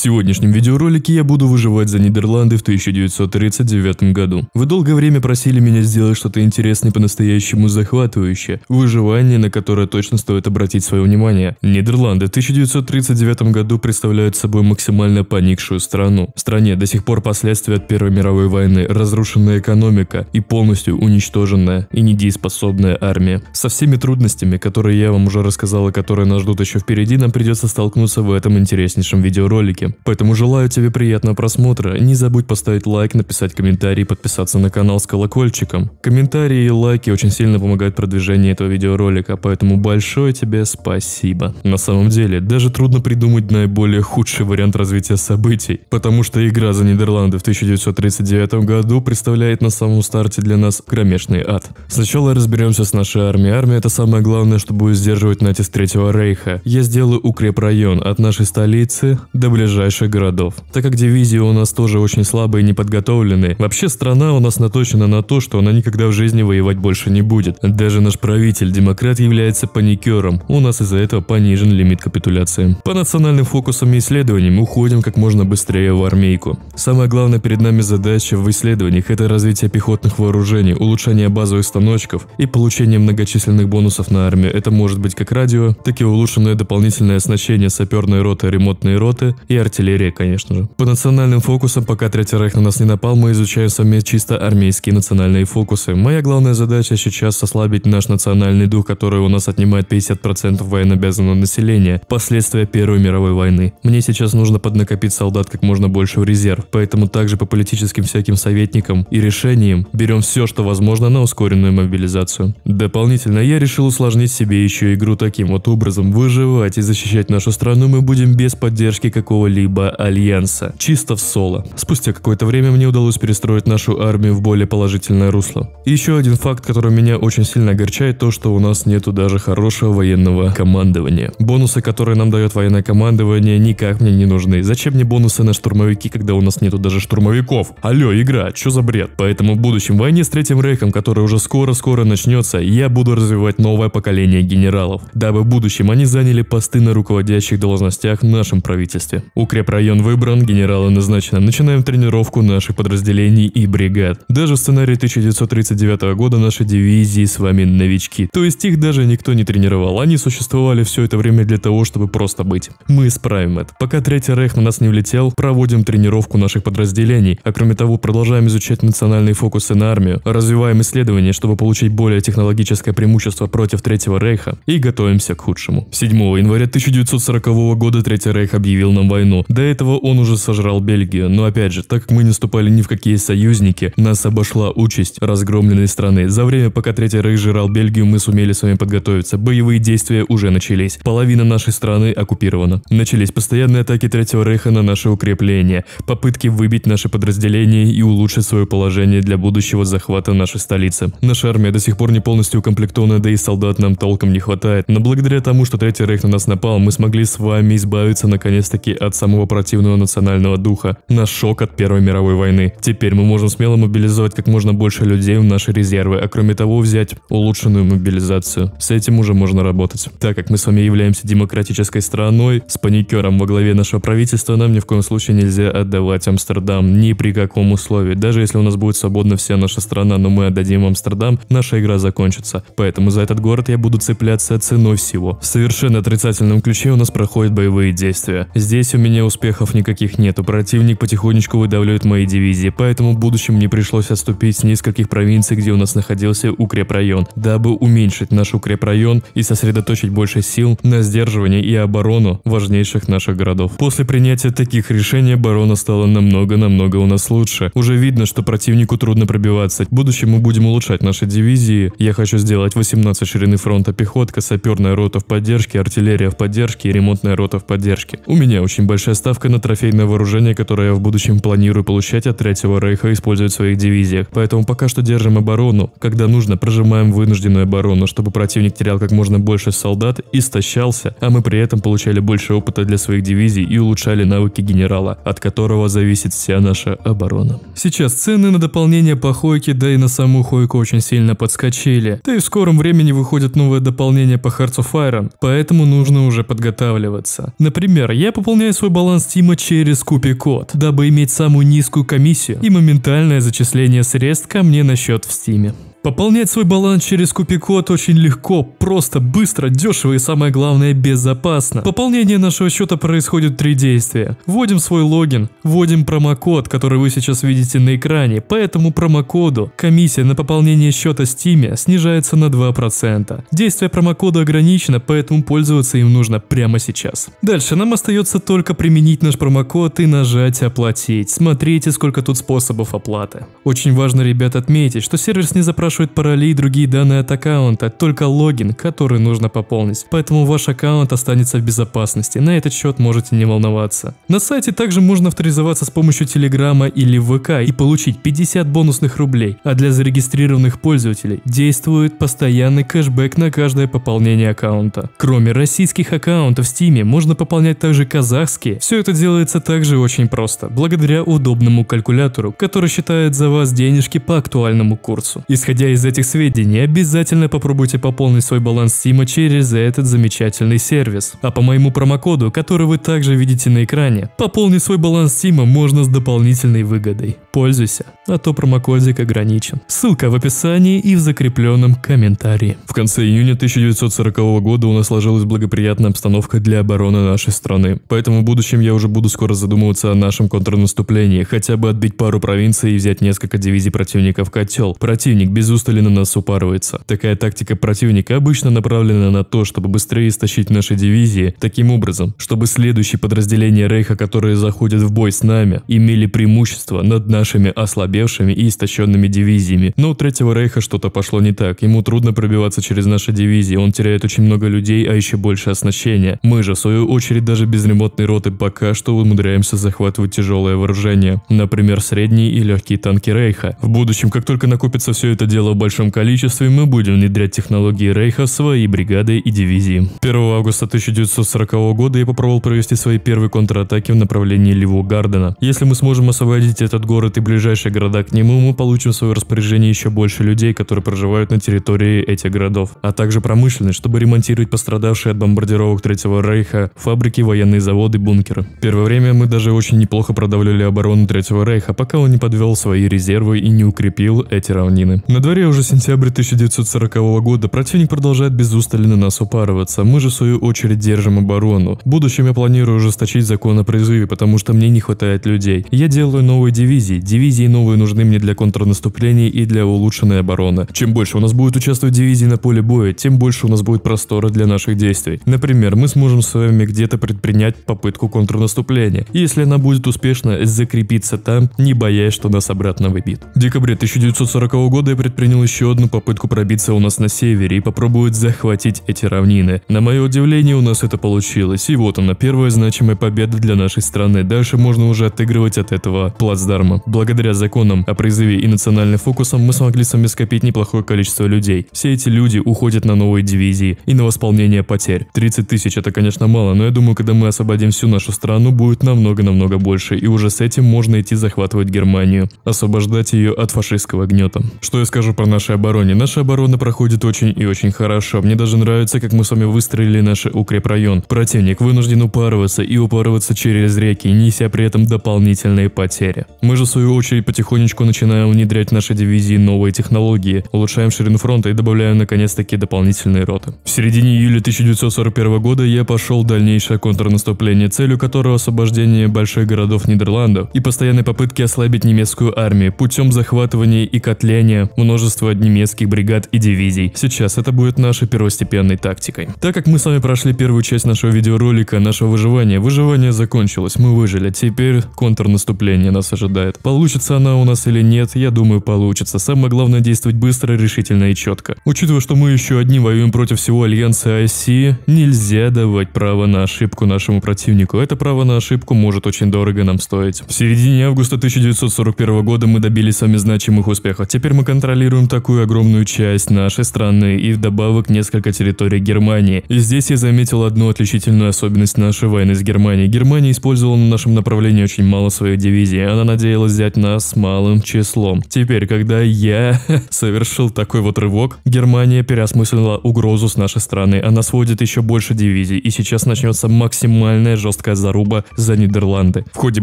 В сегодняшнем видеоролике я буду выживать за Нидерланды в 1939 году. Вы долгое время просили меня сделать что-то интересное по-настоящему захватывающее, выживание, на которое точно стоит обратить свое внимание. Нидерланды в 1939 году представляют собой максимально поникшую страну. В стране до сих пор последствия от Первой мировой войны, разрушенная экономика и полностью уничтоженная и недееспособная армия. Со всеми трудностями, которые я вам уже рассказал и которые нас ждут еще впереди, нам придется столкнуться в этом интереснейшем видеоролике. Поэтому желаю тебе приятного просмотра, не забудь поставить лайк, написать комментарий подписаться на канал с колокольчиком. Комментарии и лайки очень сильно помогают продвижению этого видеоролика, поэтому большое тебе спасибо. На самом деле, даже трудно придумать наиболее худший вариант развития событий, потому что игра за Нидерланды в 1939 году представляет на самом старте для нас кромешный ад. Сначала разберемся с нашей армией. Армия это самое главное, что будет сдерживать натиск Третьего Рейха. Я сделаю укрепрайон от нашей столицы до ближайшего ближайших городов. Так как дивизии у нас тоже очень слабые и неподготовленные, вообще страна у нас наточена на то, что она никогда в жизни воевать больше не будет. Даже наш правитель, демократ, является паникером, у нас из-за этого понижен лимит капитуляции. По национальным фокусам и исследованиям уходим как можно быстрее в армейку. Самое главное перед нами задача в исследованиях – это развитие пехотных вооружений, улучшение базовых станочков и получение многочисленных бонусов на армию. Это может быть как радио, так и улучшенное дополнительное оснащение саперной роты, ремонтной роты и артиллерии артиллерия, конечно же. По национальным фокусам, пока Третий Рейх на нас не напал, мы изучаем сами чисто армейские национальные фокусы. Моя главная задача сейчас ослабить наш национальный дух, который у нас отнимает 50% военнообязанного населения, последствия Первой мировой войны. Мне сейчас нужно поднакопить солдат как можно больше в резерв, поэтому также по политическим всяким советникам и решениям берем все, что возможно на ускоренную мобилизацию. Дополнительно я решил усложнить себе еще игру таким вот образом. Выживать и защищать нашу страну мы будем без поддержки какого-либо либо альянса, чисто в соло. Спустя какое-то время мне удалось перестроить нашу армию в более положительное русло. И еще один факт, который меня очень сильно огорчает, то что у нас нету даже хорошего военного командования. Бонусы, которые нам дает военное командование, никак мне не нужны. Зачем мне бонусы на штурмовики, когда у нас нету даже штурмовиков? Алло, игра, что за бред? Поэтому в будущем войне с Третьим Рейхом, который уже скоро-скоро начнется, я буду развивать новое поколение генералов, дабы в будущем они заняли посты на руководящих должностях в нашем правительстве. У Укрепрайон выбран, генералы назначены. Начинаем тренировку наших подразделений и бригад. Даже в сценарии 1939 года наши дивизии с вами новички. То есть их даже никто не тренировал. Они существовали все это время для того, чтобы просто быть. Мы исправим это. Пока Третий Рейх на нас не влетел, проводим тренировку наших подразделений. А кроме того, продолжаем изучать национальные фокусы на армию. Развиваем исследования, чтобы получить более технологическое преимущество против Третьего Рейха. И готовимся к худшему. 7 января 1940 года Третий Рейх объявил нам войну войну. До этого он уже сожрал Бельгию, но опять же, так как мы не вступали ни в какие союзники, нас обошла участь разгромленной страны. За время, пока Третий Рейх жрал Бельгию, мы сумели с вами подготовиться. Боевые действия уже начались. Половина нашей страны оккупирована. Начались постоянные атаки Третьего Рейха на наши укрепления, попытки выбить наши подразделения и улучшить свое положение для будущего захвата нашей столицы. Наша армия до сих пор не полностью укомплектована, да и солдат нам толком не хватает. Но благодаря тому, что Третий Рейх на нас напал, мы смогли с вами избавиться наконец-таки от самого противного национального духа, на шок от Первой мировой войны. Теперь мы можем смело мобилизовать как можно больше людей в наши резервы, а кроме того взять улучшенную мобилизацию. С этим уже можно работать. Так как мы с вами являемся демократической страной, с паникером во главе нашего правительства нам ни в коем случае нельзя отдавать Амстердам, ни при каком условии. Даже если у нас будет свободна вся наша страна, но мы отдадим Амстердам, наша игра закончится. Поэтому за этот город я буду цепляться ценой всего. В совершенно отрицательном ключе у нас проходят боевые действия. Здесь у меня меня успехов никаких нету, противник потихонечку выдавливает мои дивизии, поэтому в будущем мне пришлось отступить с нескольких провинций, где у нас находился укрепрайон, дабы уменьшить наш укрепрайон и сосредоточить больше сил на сдерживание и оборону важнейших наших городов. После принятия таких решений оборона стала намного-намного у нас лучше. Уже видно, что противнику трудно пробиваться. В будущем мы будем улучшать наши дивизии. Я хочу сделать 18 ширины фронта пехотка, саперная рота в поддержке, артиллерия в поддержке и ремонтная рота в поддержке. У меня очень большой большая ставка на трофейное вооружение, которое я в будущем планирую получать от Третьего Рейха и использовать в своих дивизиях. Поэтому пока что держим оборону. Когда нужно, прожимаем вынужденную оборону, чтобы противник терял как можно больше солдат, истощался, а мы при этом получали больше опыта для своих дивизий и улучшали навыки генерала, от которого зависит вся наша оборона. Сейчас цены на дополнение по Хойке, да и на саму Хойку очень сильно подскочили. Да и в скором времени выходит новое дополнение по Hearts of Iron, поэтому нужно уже подготавливаться. Например, я пополняю свой свой баланс Тима через купи-код, дабы иметь самую низкую комиссию и моментальное зачисление средств ко мне на счет в Стиме. Пополнять свой баланс через Купикод очень легко, просто, быстро, дешево и самое главное безопасно. Пополнение нашего счета происходит три действия. Вводим свой логин, вводим промокод, который вы сейчас видите на экране. По этому промокоду комиссия на пополнение счета Steam снижается на 2%. Действие промокода ограничено, поэтому пользоваться им нужно прямо сейчас. Дальше нам остается только применить наш промокод и нажать «Оплатить». Смотрите, сколько тут способов оплаты. Очень важно, ребят, отметить, что сервис не запрашивает спрашивает пароли и другие данные от аккаунта, только логин, который нужно пополнить. Поэтому ваш аккаунт останется в безопасности. На этот счет можете не волноваться. На сайте также можно авторизоваться с помощью Телеграма или ВК и получить 50 бонусных рублей. А для зарегистрированных пользователей действует постоянный кэшбэк на каждое пополнение аккаунта. Кроме российских аккаунтов в Steam можно пополнять также казахские. Все это делается также очень просто, благодаря удобному калькулятору, который считает за вас денежки по актуальному курсу. Исходя исходя из этих сведений, обязательно попробуйте пополнить свой баланс Сима через этот замечательный сервис. А по моему промокоду, который вы также видите на экране, пополнить свой баланс Сима можно с дополнительной выгодой. Пользуйся, а то промокодик ограничен. Ссылка в описании и в закрепленном комментарии. В конце июня 1940 года у нас сложилась благоприятная обстановка для обороны нашей страны. Поэтому в будущем я уже буду скоро задумываться о нашем контрнаступлении, хотя бы отбить пару провинций и взять несколько дивизий противника в котел. Противник без устали на нас упарывается. Такая тактика противника обычно направлена на то, чтобы быстрее истощить наши дивизии, таким образом, чтобы следующие подразделения Рейха, которые заходят в бой с нами, имели преимущество над нами нашими ослабевшими и истощенными дивизиями. Но у Третьего Рейха что-то пошло не так. Ему трудно пробиваться через наши дивизии, он теряет очень много людей, а еще больше оснащения. Мы же, в свою очередь, даже без ремонтной роты пока что умудряемся захватывать тяжелое вооружение. Например, средние и легкие танки Рейха. В будущем, как только накопится все это дело в большом количестве, мы будем внедрять технологии Рейха в свои бригады и дивизии. 1 августа 1940 года я попробовал провести свои первые контратаки в направлении Ливу Гардена. Если мы сможем освободить этот город Белгород и ближайшие города к нему, мы получим в свое распоряжение еще больше людей, которые проживают на территории этих городов, а также промышленность, чтобы ремонтировать пострадавшие от бомбардировок Третьего Рейха фабрики, военные заводы, бункеры. В первое время мы даже очень неплохо продавляли оборону Третьего Рейха, пока он не подвел свои резервы и не укрепил эти равнины. На дворе уже сентябрь 1940 года, противник продолжает без устали на нас упарываться, мы же в свою очередь держим оборону. В будущем я планирую ужесточить закон о призыве, потому что мне не хватает людей. Я делаю новые дивизии, Дивизии новые нужны мне для контрнаступлений и для улучшенной обороны. Чем больше у нас будет участвовать дивизии на поле боя, тем больше у нас будет простора для наших действий. Например, мы сможем с вами где-то предпринять попытку контрнаступления. И если она будет успешна, закрепиться там, не боясь, что нас обратно выбит. В декабре 1940 года я предпринял еще одну попытку пробиться у нас на севере и попробовать захватить эти равнины. На мое удивление, у нас это получилось. И вот она, первая значимая победа для нашей страны. Дальше можно уже отыгрывать от этого плацдарма. Благодаря законам о призыве и национальным фокусам мы смогли сами скопить неплохое количество людей. Все эти люди уходят на новые дивизии и на восполнение потерь. 30 тысяч это, конечно, мало, но я думаю, когда мы освободим всю нашу страну, будет намного-намного больше, и уже с этим можно идти захватывать Германию, освобождать ее от фашистского гнета. Что я скажу про нашей обороне? Наша оборона проходит очень и очень хорошо. Мне даже нравится, как мы с вами выстроили наш укрепрайон. Противник вынужден упарываться и упарываться через реки, неся при этом дополнительные потери. Мы же с свою очередь, потихонечку начинаем внедрять в наши дивизии новые технологии, улучшаем ширину фронта и добавляем наконец-таки дополнительные роты. В середине июля 1941 года я пошел в дальнейшее контрнаступление, целью которого освобождение больших городов Нидерландов и постоянные попытки ослабить немецкую армию путем захватывания и котления множества немецких бригад и дивизий. Сейчас это будет нашей первостепенной тактикой. Так как мы с вами прошли первую часть нашего видеоролика, нашего выживания, выживание закончилось, мы выжили, теперь контрнаступление нас ожидает. Получится она у нас или нет, я думаю, получится. Самое главное действовать быстро, решительно и четко. Учитывая, что мы еще одни воюем против всего Альянса IC, нельзя давать право на ошибку нашему противнику. Это право на ошибку может очень дорого нам стоить. В середине августа 1941 года мы добились сами значимых успехов. Теперь мы контролируем такую огромную часть нашей страны и вдобавок несколько территорий Германии. И здесь я заметил одну отличительную особенность нашей войны с Германией. Германия использовала на нашем направлении очень мало своих дивизий. Она надеялась взять нас малым числом. Теперь, когда я совершил такой вот рывок, Германия переосмыслила угрозу с нашей стороны. Она сводит еще больше дивизий, и сейчас начнется максимальная жесткая заруба за Нидерланды. В ходе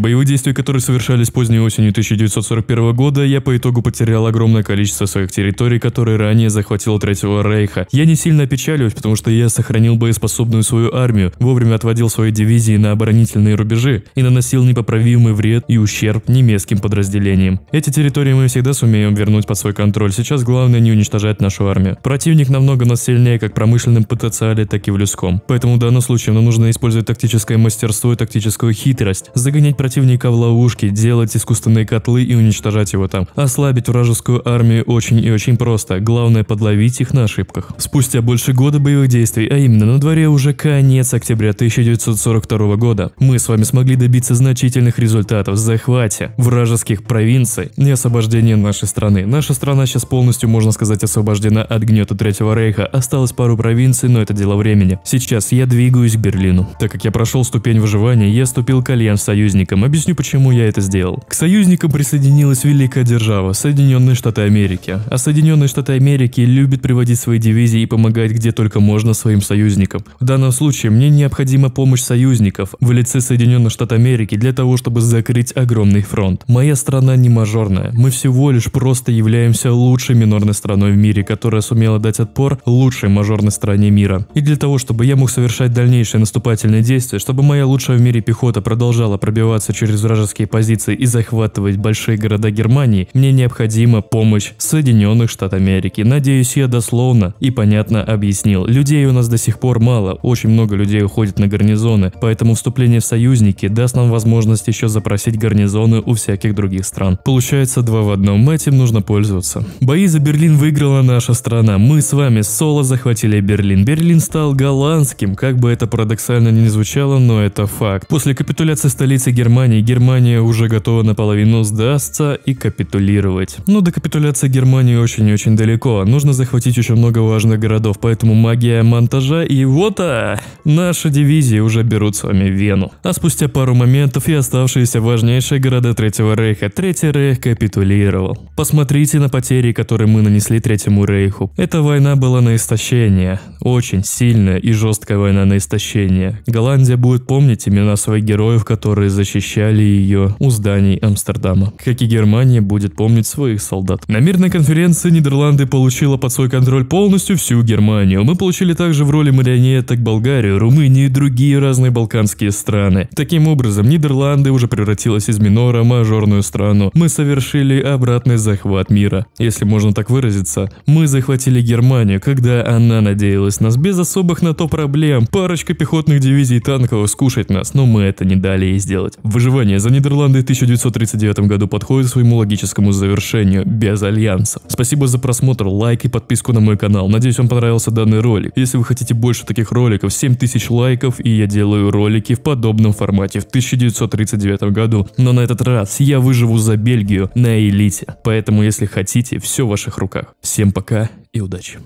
боевых действий, которые совершались поздней осенью 1941 года, я по итогу потерял огромное количество своих территорий, которые ранее захватил Третьего Рейха. Я не сильно опечалюсь, потому что я сохранил боеспособную свою армию, вовремя отводил свои дивизии на оборонительные рубежи и наносил непоправимый вред и ущерб немецким подразделениям. Эти территории мы всегда сумеем вернуть под свой контроль, сейчас главное не уничтожать нашу армию. Противник намного нас сильнее как в промышленном потенциале, так и в людском. Поэтому в данном случае нам нужно использовать тактическое мастерство и тактическую хитрость, загонять противника в ловушки, делать искусственные котлы и уничтожать его там. Ослабить вражескую армию очень и очень просто, главное подловить их на ошибках. Спустя больше года боевых действий, а именно на дворе уже конец октября 1942 года, мы с вами смогли добиться значительных результатов в захвате вражеских вражеских провинций и освобождение нашей страны. Наша страна сейчас полностью, можно сказать, освобождена от гнета Третьего Рейха. Осталось пару провинций, но это дело времени. Сейчас я двигаюсь к Берлину. Так как я прошел ступень выживания, я ступил к альянс союзникам. Объясню, почему я это сделал. К союзникам присоединилась великая держава – Соединенные Штаты Америки. А Соединенные Штаты Америки любят приводить свои дивизии и помогать где только можно своим союзникам. В данном случае мне необходима помощь союзников в лице Соединенных Штатов Америки для того, чтобы закрыть огромный фронт. Моя страна не мажорная. Мы всего лишь просто являемся лучшей минорной страной в мире, которая сумела дать отпор лучшей мажорной стране мира. И для того, чтобы я мог совершать дальнейшие наступательные действия, чтобы моя лучшая в мире пехота продолжала пробиваться через вражеские позиции и захватывать большие города Германии, мне необходима помощь Соединенных Штатов Америки. Надеюсь, я дословно и понятно объяснил. Людей у нас до сих пор мало, очень много людей уходит на гарнизоны, поэтому вступление в союзники даст нам возможность еще запросить гарнизоны у всяких нескольких других стран. Получается два в одном, этим нужно пользоваться. Бои за Берлин выиграла наша страна. Мы с вами соло захватили Берлин. Берлин стал голландским, как бы это парадоксально ни звучало, но это факт. После капитуляции столицы Германии, Германия уже готова наполовину сдастся и капитулировать. Но до капитуляции Германии очень и очень далеко. Нужно захватить еще много важных городов, поэтому магия монтажа и вот а Наши дивизии уже берут с вами Вену. А спустя пару моментов и оставшиеся важнейшие города Третьего Рейха Третий Рейх капитулировал. Посмотрите на потери, которые мы нанесли Третьему Рейху. Эта война была на истощение. Очень сильная и жесткая война на истощение. Голландия будет помнить имена своих героев, которые защищали ее у зданий Амстердама. Как и Германия будет помнить своих солдат. На мирной конференции Нидерланды получила под свой контроль полностью всю Германию. Мы получили также в роли марионеток Болгарию, Румынию и другие разные балканские страны. Таким образом, Нидерланды уже превратилась из минора мажор мажорную страну. Мы совершили обратный захват мира. Если можно так выразиться. Мы захватили Германию, когда она надеялась нас без особых на то проблем. Парочка пехотных дивизий танков скушать нас, но мы это не дали ей сделать. Выживание за Нидерланды в 1939 году подходит своему логическому завершению, без альянса. Спасибо за просмотр, лайк и подписку на мой канал. Надеюсь, вам понравился данный ролик. Если вы хотите больше таких роликов, 7000 лайков, и я делаю ролики в подобном формате в 1939 году. Но на этот раз я выживу за Бельгию на элите. Поэтому, если хотите, все в ваших руках. Всем пока и удачи.